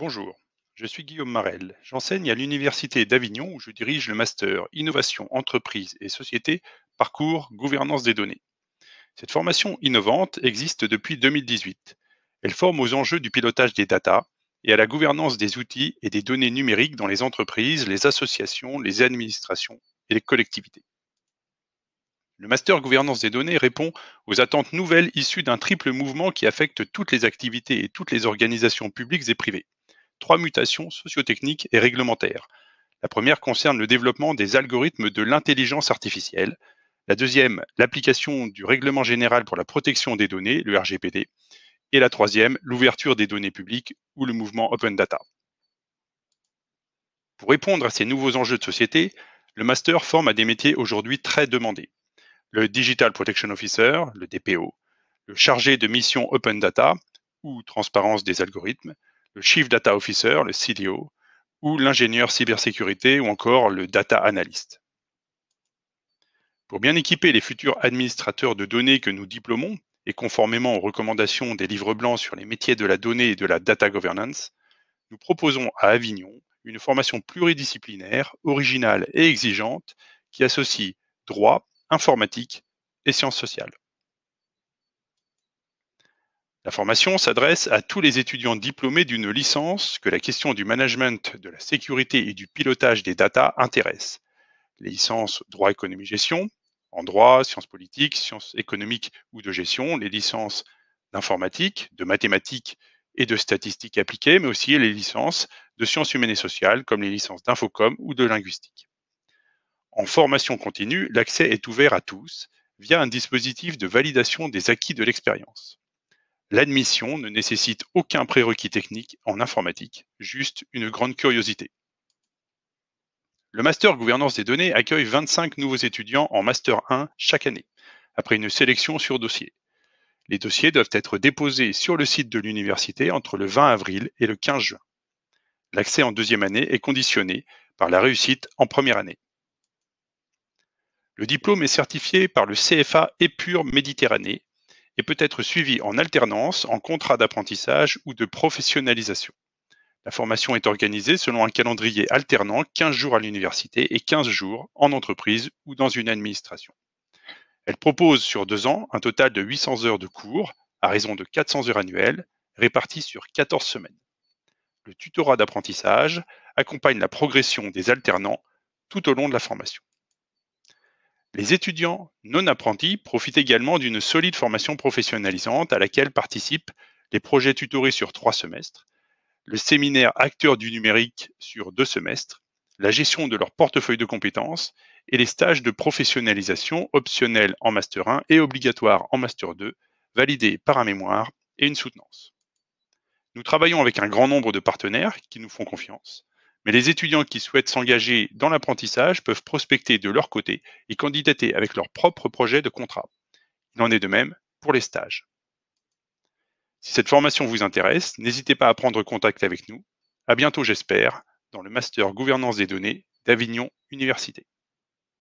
Bonjour, je suis Guillaume Marel. J'enseigne à l'Université d'Avignon où je dirige le master Innovation, Entreprise et Société, Parcours, Gouvernance des données. Cette formation innovante existe depuis 2018. Elle forme aux enjeux du pilotage des data et à la gouvernance des outils et des données numériques dans les entreprises, les associations, les administrations et les collectivités. Le master gouvernance des données répond aux attentes nouvelles issues d'un triple mouvement qui affecte toutes les activités et toutes les organisations publiques et privées trois mutations sociotechniques et réglementaires. La première concerne le développement des algorithmes de l'intelligence artificielle. La deuxième, l'application du Règlement général pour la protection des données, le RGPD. Et la troisième, l'ouverture des données publiques ou le mouvement Open Data. Pour répondre à ces nouveaux enjeux de société, le master forme à des métiers aujourd'hui très demandés. Le Digital Protection Officer, le DPO, le chargé de mission Open Data ou transparence des algorithmes, le Chief Data Officer, le CDO, ou l'ingénieur cybersécurité ou encore le Data Analyst. Pour bien équiper les futurs administrateurs de données que nous diplômons, et conformément aux recommandations des livres blancs sur les métiers de la donnée et de la data governance, nous proposons à Avignon une formation pluridisciplinaire, originale et exigeante qui associe droit, informatique et sciences sociales. La formation s'adresse à tous les étudiants diplômés d'une licence que la question du management, de la sécurité et du pilotage des data intéresse. Les licences droit, économie, gestion, en droit, sciences politiques, sciences économiques ou de gestion, les licences d'informatique, de mathématiques et de statistiques appliquées, mais aussi les licences de sciences humaines et sociales, comme les licences d'infocom ou de linguistique. En formation continue, l'accès est ouvert à tous via un dispositif de validation des acquis de l'expérience. L'admission ne nécessite aucun prérequis technique en informatique, juste une grande curiosité. Le Master Gouvernance des données accueille 25 nouveaux étudiants en Master 1 chaque année, après une sélection sur dossier. Les dossiers doivent être déposés sur le site de l'université entre le 20 avril et le 15 juin. L'accès en deuxième année est conditionné par la réussite en première année. Le diplôme est certifié par le CFA Épure Méditerranée et peut être suivi en alternance, en contrat d'apprentissage ou de professionnalisation. La formation est organisée selon un calendrier alternant 15 jours à l'université et 15 jours en entreprise ou dans une administration. Elle propose sur deux ans un total de 800 heures de cours à raison de 400 heures annuelles réparties sur 14 semaines. Le tutorat d'apprentissage accompagne la progression des alternants tout au long de la formation. Les étudiants non apprentis profitent également d'une solide formation professionnalisante à laquelle participent les projets tutorés sur trois semestres, le séminaire Acteurs du numérique sur deux semestres, la gestion de leur portefeuille de compétences et les stages de professionnalisation optionnels en Master 1 et obligatoires en Master 2, validés par un mémoire et une soutenance. Nous travaillons avec un grand nombre de partenaires qui nous font confiance. Mais les étudiants qui souhaitent s'engager dans l'apprentissage peuvent prospecter de leur côté et candidater avec leur propre projet de contrat. Il en est de même pour les stages. Si cette formation vous intéresse, n'hésitez pas à prendre contact avec nous. À bientôt, j'espère, dans le Master Gouvernance des données d'Avignon Université.